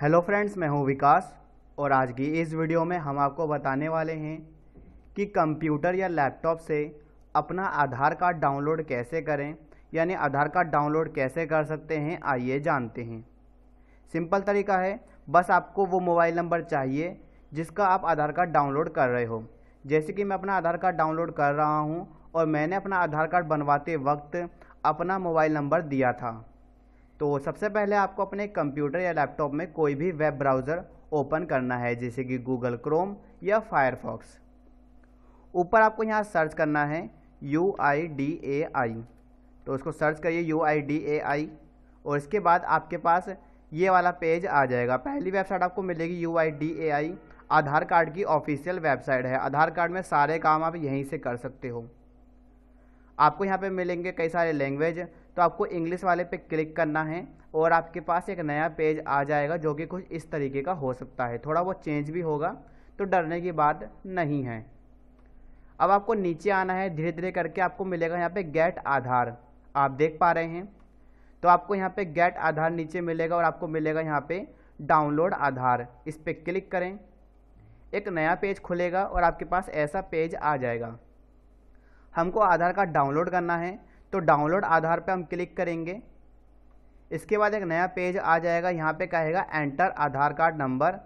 hello friends मैं हूं विकास और आज की इस वीडियो में हम आपको बताने वाले हैं कि कंप्यूटर या लैपटॉप से अपना आधार कार्ड डाउनलोड कैसे करें यानी आधार कार्ड डाउनलोड कैसे कर सकते हैं आइए जानते हैं सिंपल तरीका है बस आपको वो मोबाइल नंबर चाहिए जिसका आप आधार कार्ड डाउनलोड कर रहे हो जैसे कि मैं अपना आधार कार्ड डाउनलोड कर रहा हूँ और मैंने अपना आधार कार्ड बनवाते वक्त अपना मोबाइल नंबर दिया था तो सबसे पहले आपको अपने कंप्यूटर या लैपटॉप में कोई भी वेब ब्राउज़र ओपन करना है जैसे कि गूगल क्रोम या फायरफॉक्स ऊपर आपको यहाँ सर्च करना है यू आई डी ए आई तो उसको सर्च करिए यू आई डी ए आई और इसके बाद आपके पास ये वाला पेज आ जाएगा पहली वेबसाइट आपको मिलेगी U I D A I Aadhaar card की ऑफिशियल वेबसाइट है आधार कार्ड में सारे काम आप यहीं से कर सकते हो आपको यहाँ पे मिलेंगे कई सारे लैंग्वेज तो आपको इंग्लिश वाले पे क्लिक करना है और आपके पास एक नया पेज आ जाएगा जो कि कुछ इस तरीके का हो सकता है थोड़ा वो चेंज भी होगा तो डरने की बात नहीं है अब आपको नीचे आना है धीरे धीरे करके आपको मिलेगा यहाँ पे गेट आधार आप देख पा रहे हैं तो आपको यहाँ पे गेट आधार नीचे मिलेगा और आपको मिलेगा यहाँ पे डाउनलोड आधार इस पर क्लिक करें एक नया पेज खुलेगा और आपके पास ऐसा पेज आ जाएगा हमको आधार कार्ड डाउनलोड करना है तो डाउनलोड आधार पर हम क्लिक करेंगे इसके बाद एक नया पेज आ जाएगा यहाँ पे कहेगा एंटर आधार कार्ड नंबर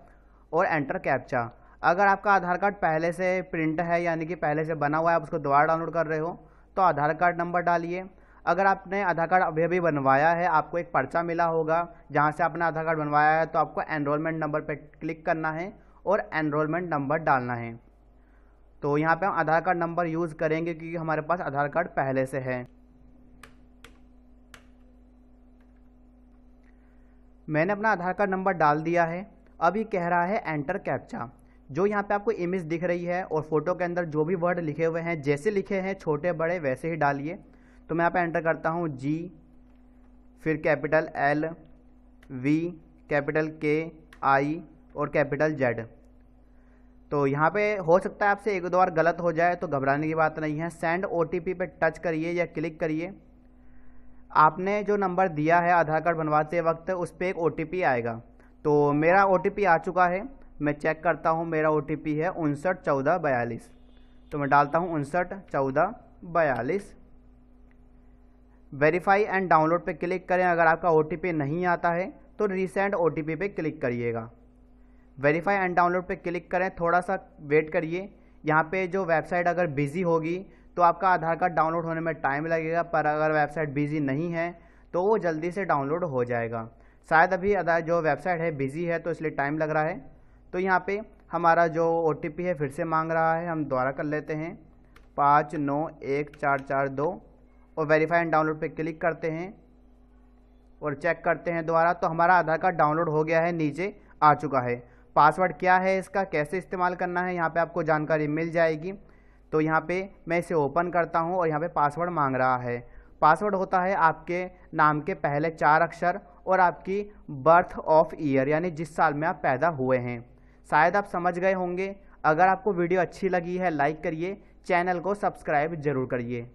और एंटर कैप्चा अगर आपका आधार कार्ड पहले से प्रिंट है यानी कि पहले से बना हुआ है आप उसको दोबारा डाउनलोड कर रहे हो तो आधार कार्ड नंबर डालिए अगर आपने आधार कार्ड अभी अभी बनवाया है आपको एक पर्चा मिला होगा जहाँ से आपने आधार कार्ड बनवाया है तो आपको एनरोलमेंट नंबर पर क्लिक करना है और एनरोलमेंट नंबर डालना है तो यहाँ पे हम आधार कार्ड नंबर यूज़ करेंगे क्योंकि हमारे पास आधार कार्ड पहले से है मैंने अपना आधार कार्ड नंबर डाल दिया है अब ये कह रहा है एंटर कैप्चा जो यहाँ पे आपको इमेज दिख रही है और फोटो के अंदर जो भी वर्ड लिखे हुए हैं जैसे लिखे हैं छोटे बड़े वैसे ही डालिए तो मैं यहाँ पे एंटर करता हूँ जी फिर कैपिटल एल वी कैपिटल के आई और कैपिटल जेड तो यहाँ पे हो सकता है आपसे एक दो बार गलत हो जाए तो घबराने की बात नहीं है सेंड ओ टी पे टच करिए या क्लिक करिए आपने जो नंबर दिया है आधार कार्ड बनवाते वक्त उस पर एक ओ आएगा तो मेरा ओ आ चुका है मैं चेक करता हूँ मेरा ओ है उनसठ चौदह बयालीस तो मैं डालता हूँ उनसठ चौदह बयालीस वेरीफाई एंड डाउनलोड पे क्लिक करें अगर आपका ओ नहीं आता है तो रिसेंट ओ पे क्लिक करिएगा वेरीफाई एंड डाउनलोड पे क्लिक करें थोड़ा सा वेट करिए यहाँ पे जो वेबसाइट अगर बिज़ी होगी तो आपका आधार कार्ड डाउनलोड होने में टाइम लगेगा पर अगर वेबसाइट बिज़ी नहीं है तो वो जल्दी से डाउनलोड हो जाएगा शायद अभी आधार जो वेबसाइट है बिज़ी है तो इसलिए टाइम लग रहा है तो यहाँ पर हमारा जो ओ है फिर से मांग रहा है हम दोबारा कर लेते हैं पाँच नौ एक चार चार दो और वेरीफाई एंड डाउनलोड पे क्लिक करते हैं और चेक करते हैं दोबारा तो हमारा आधार कार्ड डाउनलोड हो गया है नीचे आ चुका है पासवर्ड क्या है इसका कैसे इस्तेमाल करना है यहाँ पे आपको जानकारी मिल जाएगी तो यहाँ पे मैं इसे ओपन करता हूँ और यहाँ पे पासवर्ड मांग रहा है पासवर्ड होता है आपके नाम के पहले चार अक्षर और आपकी बर्थ ऑफ ईयर यानी जिस साल में आप पैदा हुए हैं शायद आप समझ गए होंगे अगर आपको वीडियो अच्छी लगी है लाइक करिए चैनल को सब्सक्राइब जरूर करिए